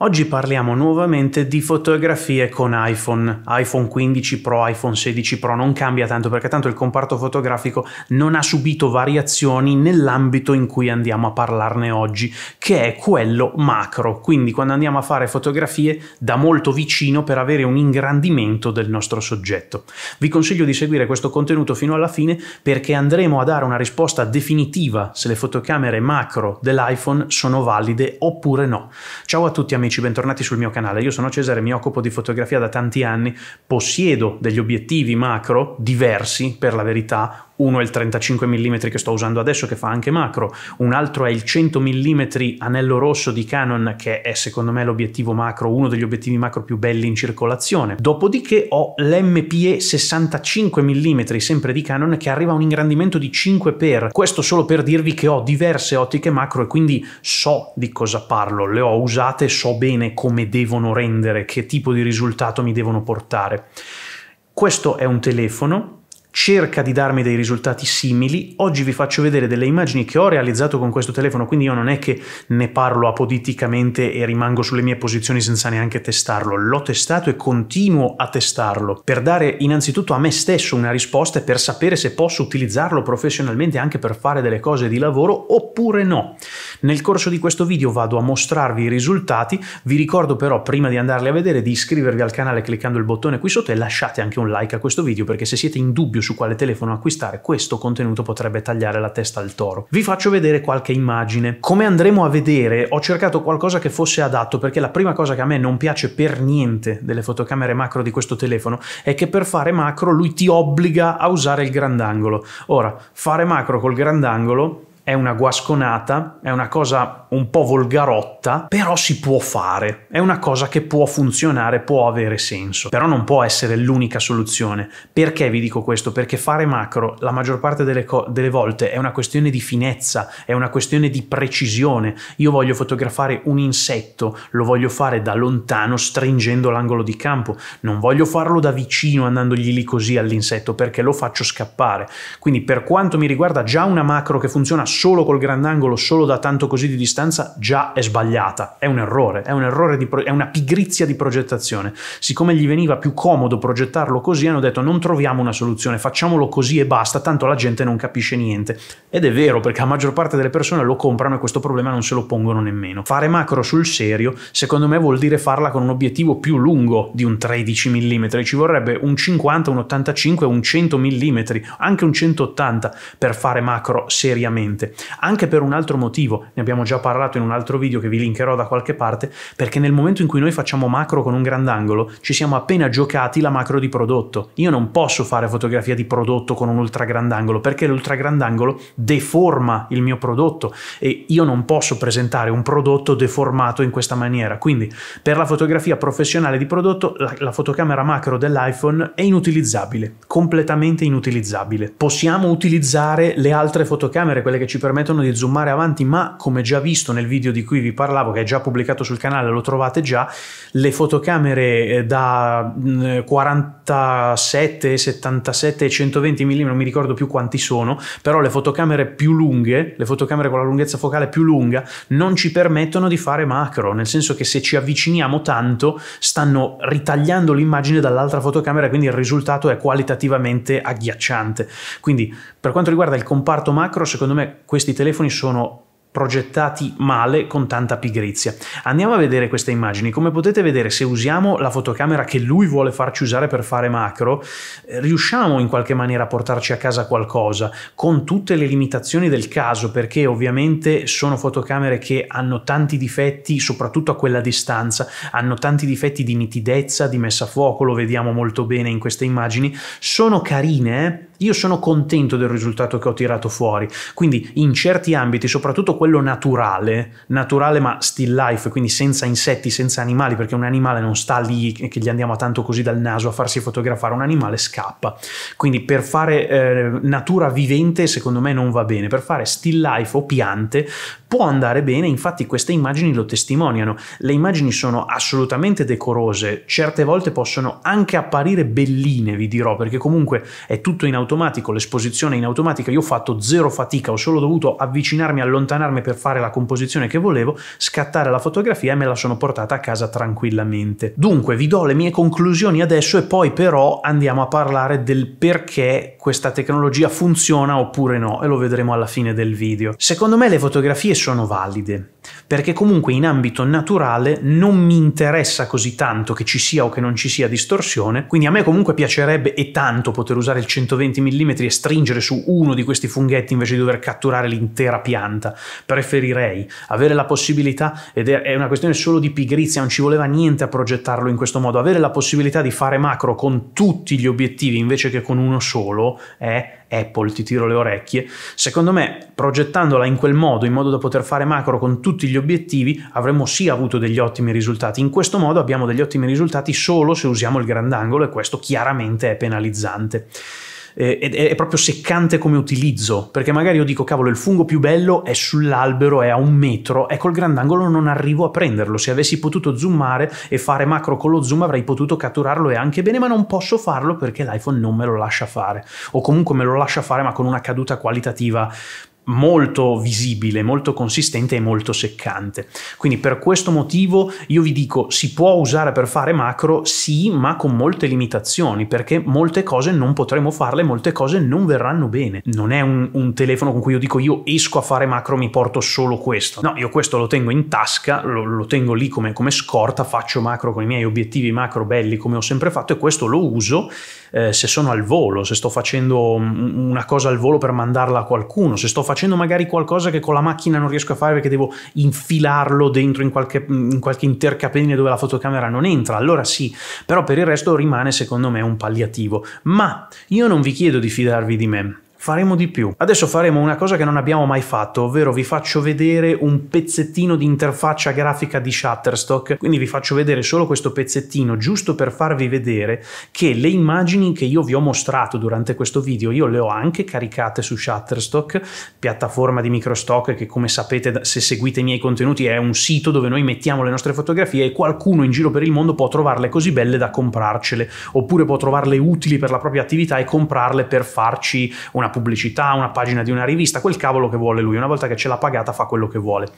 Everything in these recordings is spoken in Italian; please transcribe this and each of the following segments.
Oggi parliamo nuovamente di fotografie con iPhone, iPhone 15 Pro, iPhone 16 Pro, non cambia tanto perché tanto il comparto fotografico non ha subito variazioni nell'ambito in cui andiamo a parlarne oggi, che è quello macro, quindi quando andiamo a fare fotografie da molto vicino per avere un ingrandimento del nostro soggetto. Vi consiglio di seguire questo contenuto fino alla fine perché andremo a dare una risposta definitiva se le fotocamere macro dell'iPhone sono valide oppure no. Ciao a tutti amici amici, bentornati sul mio canale. Io sono Cesare, mi occupo di fotografia da tanti anni, possiedo degli obiettivi macro diversi, per la verità, uno è il 35 mm che sto usando adesso che fa anche macro, un altro è il 100 mm anello rosso di Canon che è secondo me l'obiettivo macro, uno degli obiettivi macro più belli in circolazione. Dopodiché ho l'MPE 65 mm sempre di Canon che arriva a un ingrandimento di 5x. Questo solo per dirvi che ho diverse ottiche macro e quindi so di cosa parlo, le ho usate, so bene come devono rendere, che tipo di risultato mi devono portare. Questo è un telefono cerca di darmi dei risultati simili. Oggi vi faccio vedere delle immagini che ho realizzato con questo telefono, quindi io non è che ne parlo apoditicamente e rimango sulle mie posizioni senza neanche testarlo. L'ho testato e continuo a testarlo per dare innanzitutto a me stesso una risposta e per sapere se posso utilizzarlo professionalmente anche per fare delle cose di lavoro oppure no. Nel corso di questo video vado a mostrarvi i risultati, vi ricordo però prima di andarli a vedere di iscrivervi al canale cliccando il bottone qui sotto e lasciate anche un like a questo video perché se siete in dubbio su quale telefono acquistare questo contenuto potrebbe tagliare la testa al toro. Vi faccio vedere qualche immagine. Come andremo a vedere ho cercato qualcosa che fosse adatto perché la prima cosa che a me non piace per niente delle fotocamere macro di questo telefono è che per fare macro lui ti obbliga a usare il grandangolo. Ora, fare macro col grandangolo è una guasconata, è una cosa un po' volgarotta, però si può fare, è una cosa che può funzionare, può avere senso, però non può essere l'unica soluzione. Perché vi dico questo? Perché fare macro la maggior parte delle, delle volte è una questione di finezza, è una questione di precisione. Io voglio fotografare un insetto, lo voglio fare da lontano stringendo l'angolo di campo, non voglio farlo da vicino andandogli lì così all'insetto perché lo faccio scappare. Quindi per quanto mi riguarda già una macro che funziona solo col grandangolo, solo da tanto così di distanza, già è sbagliata. È un errore, è, un errore pro- è una pigrizia di progettazione. Siccome gli veniva più comodo progettarlo così, hanno detto non troviamo una soluzione, facciamolo così e basta, tanto la gente non capisce niente. Ed è vero, perché la maggior parte delle persone lo comprano e questo problema non se lo pongono nemmeno. Fare macro sul serio, secondo me, vuol dire farla con un obiettivo più lungo di un 13 mm, ci vorrebbe un 50, un 85, un 100 mm, anche un 180 per fare macro seriamente anche per un altro motivo, ne abbiamo già parlato in un altro video che vi linkerò da qualche parte, perché nel momento in cui noi facciamo macro con un grandangolo, ci siamo appena giocati la macro di prodotto. Io non posso fare fotografia di prodotto con un ultra grandangolo, perché l'ultra grandangolo deforma il mio prodotto e io non posso presentare un prodotto deformato in questa maniera. Quindi per la fotografia professionale di prodotto la, la fotocamera macro dell'iPhone è inutilizzabile, completamente inutilizzabile. Possiamo utilizzare le altre fotocamere, quelle che ci permettono di zoomare avanti, ma come già visto nel video di cui vi parlavo, che è già pubblicato sul canale, lo trovate già, le fotocamere eh, da 47, 77 e 120 mm, non mi ricordo più quanti sono, però le fotocamere più lunghe, le fotocamere con la lunghezza focale più lunga, non ci permettono di fare macro, nel senso che se ci avviciniamo tanto stanno ritagliando l'immagine dall'altra fotocamera, quindi il risultato è qualitativamente agghiacciante. Quindi per quanto riguarda il comparto macro, secondo me questi telefoni sono progettati male con tanta pigrizia. Andiamo a vedere queste immagini. Come potete vedere, se usiamo la fotocamera che lui vuole farci usare per fare macro, eh, riusciamo in qualche maniera a portarci a casa qualcosa, con tutte le limitazioni del caso, perché ovviamente sono fotocamere che hanno tanti difetti, soprattutto a quella distanza, hanno tanti difetti di nitidezza, di messa a fuoco, lo vediamo molto bene in queste immagini. Sono carine, eh? io sono contento del risultato che ho tirato fuori. Quindi in certi ambiti, soprattutto quello naturale, naturale ma still life, quindi senza insetti, senza animali, perché un animale non sta lì che gli andiamo tanto così dal naso a farsi fotografare, un animale scappa. Quindi per fare eh, natura vivente secondo me non va bene, per fare still life o piante può andare bene, infatti queste immagini lo testimoniano. Le immagini sono assolutamente decorose, certe volte possono anche apparire belline, vi dirò, perché comunque è tutto in auto automatico, l'esposizione in automatica, io ho fatto zero fatica, ho solo dovuto avvicinarmi, allontanarmi per fare la composizione che volevo, scattare la fotografia e me la sono portata a casa tranquillamente. Dunque vi do le mie conclusioni adesso e poi però andiamo a parlare del perché questa tecnologia funziona oppure no e lo vedremo alla fine del video. Secondo me le fotografie sono valide perché comunque in ambito naturale non mi interessa così tanto che ci sia o che non ci sia distorsione, quindi a me comunque piacerebbe e tanto poter usare il 120 20 mm e stringere su uno di questi funghetti invece di dover catturare l'intera pianta. Preferirei avere la possibilità, ed è una questione solo di pigrizia, non ci voleva niente a progettarlo in questo modo, avere la possibilità di fare macro con tutti gli obiettivi invece che con uno solo è... Apple, ti tiro le orecchie. Secondo me, progettandola in quel modo, in modo da poter fare macro con tutti gli obiettivi, avremmo sì avuto degli ottimi risultati. In questo modo abbiamo degli ottimi risultati solo se usiamo il grandangolo e questo chiaramente è penalizzante. Eh, ed è proprio seccante come utilizzo, perché magari io dico cavolo il fungo più bello è sull'albero, è a un metro, e col grandangolo non arrivo a prenderlo, se avessi potuto zoomare e fare macro con lo zoom avrei potuto catturarlo e anche bene, ma non posso farlo perché l'iPhone non me lo lascia fare, o comunque me lo lascia fare ma con una caduta qualitativa molto visibile, molto consistente e molto seccante. Quindi per questo motivo io vi dico si può usare per fare macro, sì, ma con molte limitazioni, perché molte cose non potremo farle, molte cose non verranno bene. Non è un, un telefono con cui io dico io esco a fare macro, mi porto solo questo. No, io questo lo tengo in tasca, lo, lo tengo lì come, come scorta, faccio macro con i miei obiettivi macro belli come ho sempre fatto e questo lo uso eh, se sono al volo, se sto facendo una cosa al volo per mandarla a qualcuno, se sto facendo magari qualcosa che con la macchina non riesco a fare perché devo infilarlo dentro in qualche, in qualche intercapedine dove la fotocamera non entra, allora sì, però per il resto rimane secondo me un palliativo. Ma io non vi chiedo di fidarvi di me, faremo di più. Adesso faremo una cosa che non abbiamo mai fatto, ovvero vi faccio vedere un pezzettino di interfaccia grafica di Shutterstock, quindi vi faccio vedere solo questo pezzettino giusto per farvi vedere che le immagini che io vi ho mostrato durante questo video io le ho anche caricate su Shutterstock, piattaforma di microstock che come sapete se seguite i miei contenuti è un sito dove noi mettiamo le nostre fotografie e qualcuno in giro per il mondo può trovarle così belle da comprarcele, oppure può trovarle utili per la propria attività e comprarle per farci una una pubblicità, una pagina di una rivista, quel cavolo che vuole lui. Una volta che ce l'ha pagata fa quello che vuole.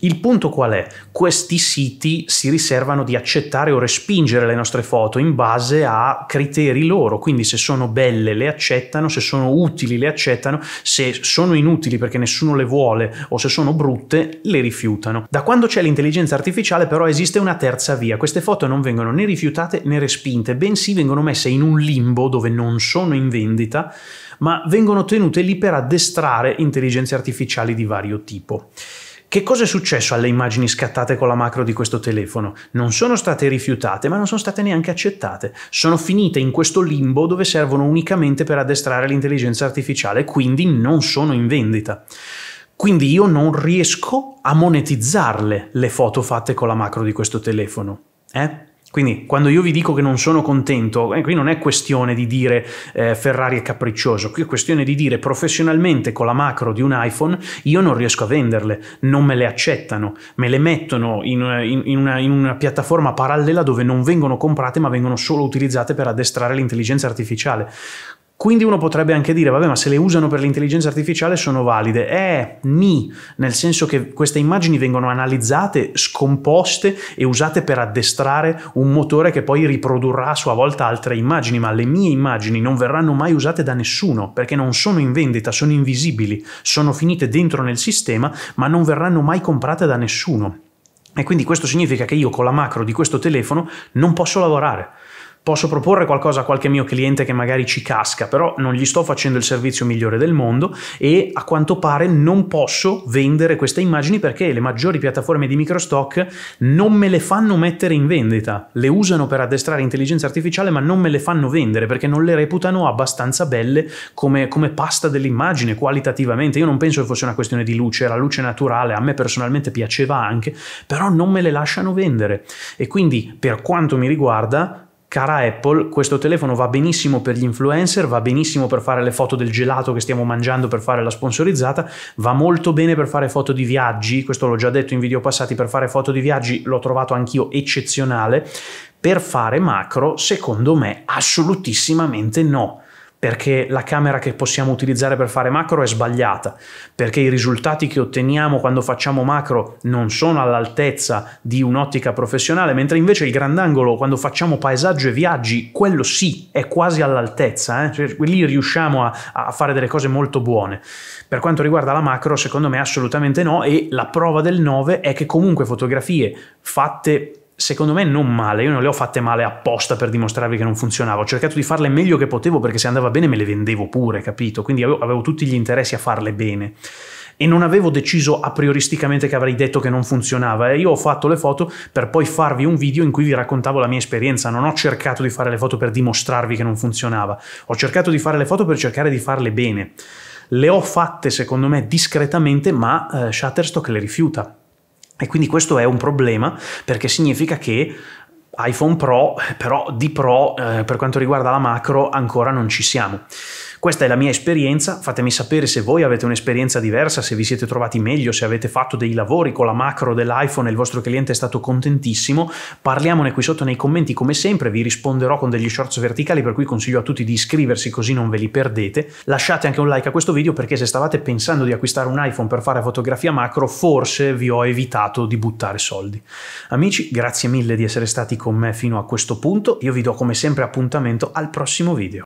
Il punto qual è? Questi siti si riservano di accettare o respingere le nostre foto in base a criteri loro, quindi se sono belle le accettano, se sono utili le accettano, se sono inutili perché nessuno le vuole o se sono brutte le rifiutano. Da quando c'è l'intelligenza artificiale però esiste una terza via, queste foto non vengono né rifiutate né respinte, bensì vengono messe in un limbo dove non sono in vendita, ma vengono tenute lì per addestrare intelligenze artificiali di vario tipo. Che cosa è successo alle immagini scattate con la macro di questo telefono? Non sono state rifiutate, ma non sono state neanche accettate. Sono finite in questo limbo dove servono unicamente per addestrare l'intelligenza artificiale, quindi non sono in vendita. Quindi io non riesco a monetizzarle le foto fatte con la macro di questo telefono. Eh? Quindi quando io vi dico che non sono contento, eh, qui non è questione di dire eh, Ferrari è capriccioso, qui è questione di dire professionalmente con la macro di un iPhone io non riesco a venderle, non me le accettano, me le mettono in, in, in, una, in una, piattaforma parallela dove non vengono comprate ma vengono solo utilizzate per addestrare l'intelligenza artificiale. Quindi uno potrebbe anche dire, vabbè, ma se le usano per l'intelligenza artificiale sono valide. Eh, ni, nel senso che queste immagini vengono analizzate, scomposte e usate per addestrare un motore che poi riprodurrà a sua volta altre immagini, ma le mie immagini non verranno mai usate da nessuno, perché non sono in vendita, sono invisibili, sono finite dentro nel sistema, ma non verranno mai comprate da nessuno. E quindi questo significa che io con la macro di questo telefono non posso lavorare. Posso proporre qualcosa a qualche mio cliente che magari ci casca, però non gli sto facendo il servizio migliore del mondo e a quanto pare non posso vendere queste immagini perché le maggiori piattaforme di microstock non me le fanno mettere in vendita. Le usano per addestrare intelligenza artificiale, ma non me le fanno vendere perché non le reputano abbastanza belle come, come pasta dell'immagine qualitativamente. Io non penso che fosse una questione di luce, era luce naturale, a me personalmente piaceva anche, però non me le lasciano vendere. E quindi, per quanto mi riguarda, cara Apple, questo telefono va benissimo per gli influencer, va benissimo per fare le foto del gelato che stiamo mangiando per fare la sponsorizzata, va molto bene per fare foto di viaggi, questo l'ho già detto in video passati, per fare foto di viaggi l'ho trovato anch'io eccezionale, per fare macro secondo me assolutissimamente no perché la camera che possiamo utilizzare per fare macro è sbagliata, perché i risultati che otteniamo quando facciamo macro non sono all'altezza di un'ottica professionale, mentre invece il grandangolo quando facciamo paesaggio e viaggi, quello sì, è quasi all'altezza, eh? cioè, lì riusciamo a, a fare delle cose molto buone. Per quanto riguarda la macro, secondo me assolutamente no, e la prova del 9 è che comunque fotografie fatte secondo me non male, io non le ho fatte male apposta per dimostrarvi che non funzionava, ho cercato di farle meglio che potevo perché se andava bene me le vendevo pure, capito? Quindi avevo, avevo tutti gli interessi a farle bene e non avevo deciso a prioristicamente che avrei detto che non funzionava e io ho fatto le foto per poi farvi un video in cui vi raccontavo la mia esperienza, non ho cercato di fare le foto per dimostrarvi che non funzionava, ho cercato di fare le foto per cercare di farle bene. Le ho fatte secondo me discretamente ma eh, Shutterstock le rifiuta e quindi questo è un problema perché significa che iPhone Pro, eh, però di Pro eh, per quanto riguarda la macro ancora non ci siamo. Questa è la mia esperienza, fatemi sapere se voi avete un'esperienza diversa, se vi siete trovati meglio, se avete fatto dei lavori con la macro dell'iPhone e il vostro cliente è stato contentissimo. Parliamone qui sotto nei commenti come sempre, vi risponderò con degli shorts verticali per cui consiglio a tutti di iscriversi così non ve li perdete. Lasciate anche un like a questo video perché se stavate pensando di acquistare un iPhone per fare fotografia macro forse vi ho evitato di buttare soldi. Amici, grazie mille di essere stati con me fino a questo punto, io vi do come sempre appuntamento al prossimo video.